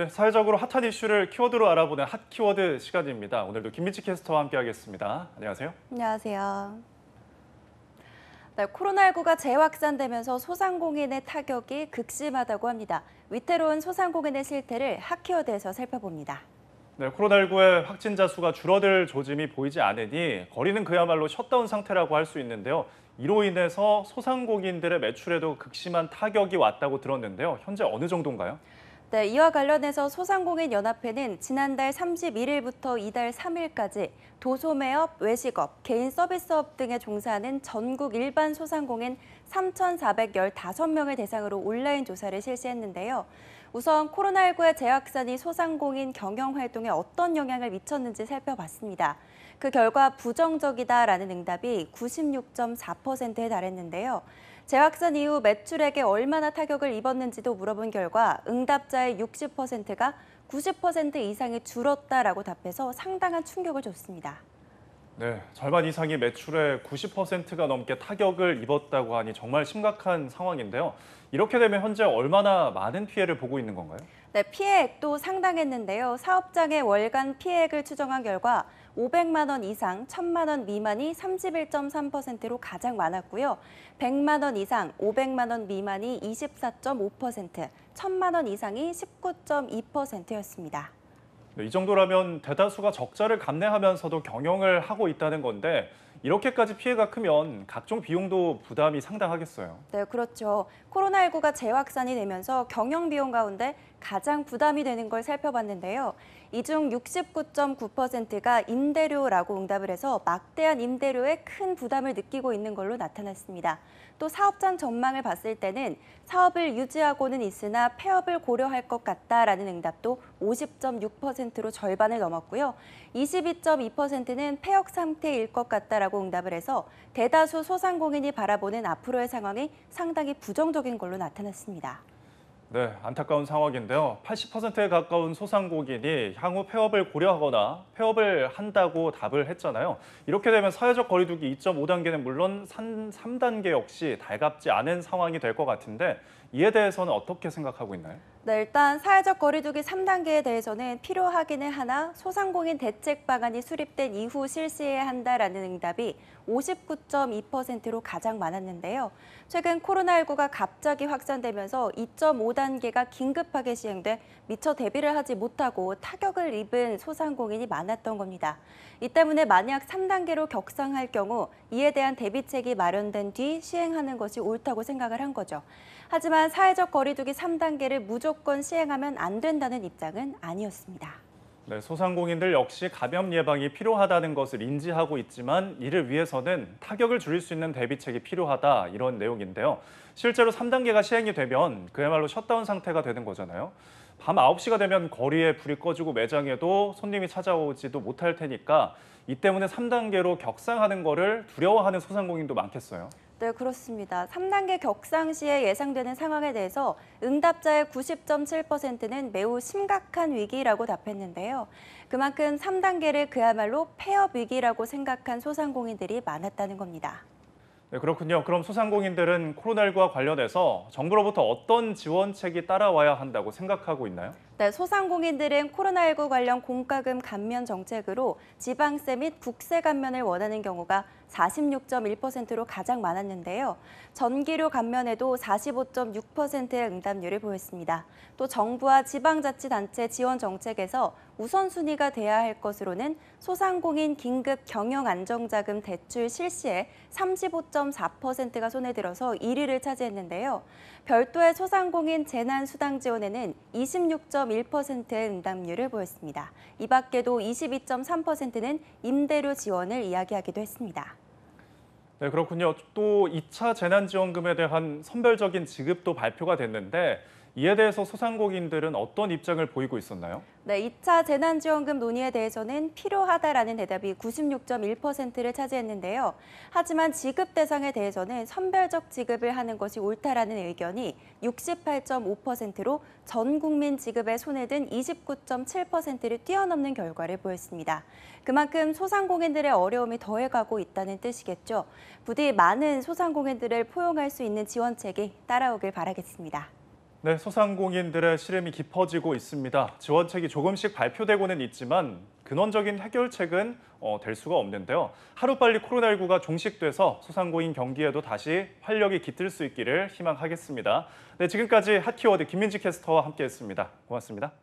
네, 사회적으로 핫한 이슈를 키워드로 알아보는 핫 키워드 시간입니다. 오늘도 김민지 캐스터와 함께하겠습니다. 안녕하세요. 안녕하세요. 네, 코로나19가 재확산되면서 소상공인의 타격이 극심하다고 합니다. 위태로운 소상공인의 실태를 핫 키워드에서 살펴봅니다. 네, 코로나19의 확진자 수가 줄어들 조짐이 보이지 않으니 거리는 그야말로 셧다운 상태라고 할 수 있는데요. 이로 인해서 소상공인들의 매출에도 극심한 타격이 왔다고 들었는데요. 현재 어느 정도인가요? 네, 이와 관련해서 소상공인연합회는 지난달 31일부터 이달 3일까지 도소매업, 외식업, 개인 서비스업 등에 종사하는 전국 일반 소상공인 3,415명을 대상으로 온라인 조사를 실시했는데요. 우선 코로나19의 재확산이 소상공인 경영 활동에 어떤 영향을 미쳤는지 살펴봤습니다. 그 결과 부정적이다라는 응답이 96.4%에 달했는데요. 재확산 이후 매출액에 얼마나 타격을 입었는지도 물어본 결과 응답자의 60%가 90% 이상이 줄었다라고 답해서 상당한 충격을 줬습니다. 네, 절반 이상이 매출의 90%가 넘게 타격을 입었다고 하니 정말 심각한 상황인데요. 이렇게 되면 현재 얼마나 많은 피해를 보고 있는 건가요? 네, 피해액도 상당했는데요. 사업장의 월간 피해액을 추정한 결과 500만 원 이상, 1000만 원 미만이 31.3%로 가장 많았고요. 100만 원 이상, 500만 원 미만이 24.5%, 1000만 원 이상이 19.2%였습니다. 이 정도라면 대다수가 적자를 감내하면서도 경영을 하고 있다는 건데 이렇게까지 피해가 크면 각종 비용도 부담이 상당하겠어요. 네, 그렇죠. 코로나19가 재확산이 되면서 경영 비용 가운데 가장 부담이 되는 걸 살펴봤는데요. 이중 69.9%가 임대료라고 응답을 해서 막대한 임대료에 큰 부담을 느끼고 있는 걸로 나타났습니다. 또 사업장 전망을 봤을 때는 사업을 유지하고는 있으나 폐업을 고려할 것 같다라는 응답도 50.6%로 절반을 넘었고요. 22.2%는 폐업 상태일 것 같다라고 응답을 해서 대다수 소상공인이 바라보는 앞으로의 상황이 상당히 부정적인 걸로 나타났습니다. 네, 안타까운 상황인데요. 80%에 가까운 소상공인이 향후 폐업을 고려하거나 폐업을 한다고 답을 했잖아요. 이렇게 되면 사회적 거리두기 2.5단계는 물론 3, 단계 역시 달갑지 않은 상황이 될 것 같은데 이에 대해서는 어떻게 생각하고 있나요? 네, 일단 사회적 거리두기 3단계에 대해서는 필요하기는 하나 소상공인 대책 방안이 수립된 이후 실시해야 한다라는 응답이 59.2%로 가장 많았는데요. 최근 코로나19가 갑자기 확산되면서 2.5단계가 긴급하게 시행돼 미처 대비를 하지 못하고 타격을 입은 소상공인이 많았던 겁니다. 이 때문에 만약 3단계로 격상할 경우 이에 대한 대비책이 마련된 뒤 시행하는 것이 옳다고 생각을 한 거죠. 하지만 사회적 거리두기 3단계를 무조건 무조건 시행하면 안 된다는 입장은 아니었습니다. 네, 소상공인들 역시 감염 예방이 필요하다는 것을 인지하고 있지만 이를 위해서는 타격을 줄일 수 있는 대비책이 필요하다 이런 내용인데요. 실제로 3단계가 시행이 되면 그야말로 셧다운 상태가 되는 거잖아요. 밤 9시가 되면 거리에 불이 꺼지고 매장에도 손님이 찾아오지도 못할 테니까 이 때문에 3단계로 격상하는 거를 두려워하는 소상공인도 많겠어요. 네, 그렇습니다. 3단계 격상 시에 예상되는 상황에 대해서 응답자의 90.7%는 매우 심각한 위기라고 답했는데요. 그만큼 3단계를 그야말로 폐업 위기라고 생각한 소상공인들이 많았다는 겁니다. 네, 그렇군요. 그럼 소상공인들은 코로나19와 관련해서 정부로부터 어떤 지원책이 따라와야 한다고 생각하고 있나요? 네, 소상공인들은 코로나19 관련 공과금 감면 정책으로 지방세 및 국세 감면을 원하는 경우가 46.1%로 가장 많았는데요. 전기료 감면에도 45.6%의 응답률을 보였습니다. 또 정부와 지방자치단체 지원 정책에서 우선순위가 돼야 할 것으로는 소상공인 긴급 경영안정자금 대출 실시에 35.4%가 손에 들어서 1위를 차지했는데요. 별도의 소상공인 재난수당지원에는 26. 22.1%의 응답률을 보였습니다. 이 밖에도 22.3%는 임대료 지원을 이야기하기도 했습니다. 네, 그렇군요. 또 2차 재난지원금에 대한 선별적인 지급도 발표가 됐는데 이에 대해서 소상공인들은 어떤 입장을 보이고 있었나요? 네, 2차 재난지원금 논의에 대해서는 필요하다라는 대답이 96.1%를 차지했는데요. 하지만 지급 대상에 대해서는 선별적 지급을 하는 것이 옳다라는 의견이 68.5%로 전 국민 지급에 손에 든 29.7%를 뛰어넘는 결과를 보였습니다. 그만큼 소상공인들의 어려움이 더해가고 있다는 뜻이겠죠. 부디 많은 소상공인들을 포용할 수 있는 지원책이 따라오길 바라겠습니다. 네, 소상공인들의 시름이 깊어지고 있습니다. 지원책이 조금씩 발표되고는 있지만 근원적인 해결책은 어, 될 수가 없는데요. 하루빨리 코로나19가 종식돼서 소상공인 경기에도 다시 활력이 깃들 수 있기를 희망하겠습니다. 네, 지금까지 핫키워드 김민지 캐스터와 함께했습니다. 고맙습니다.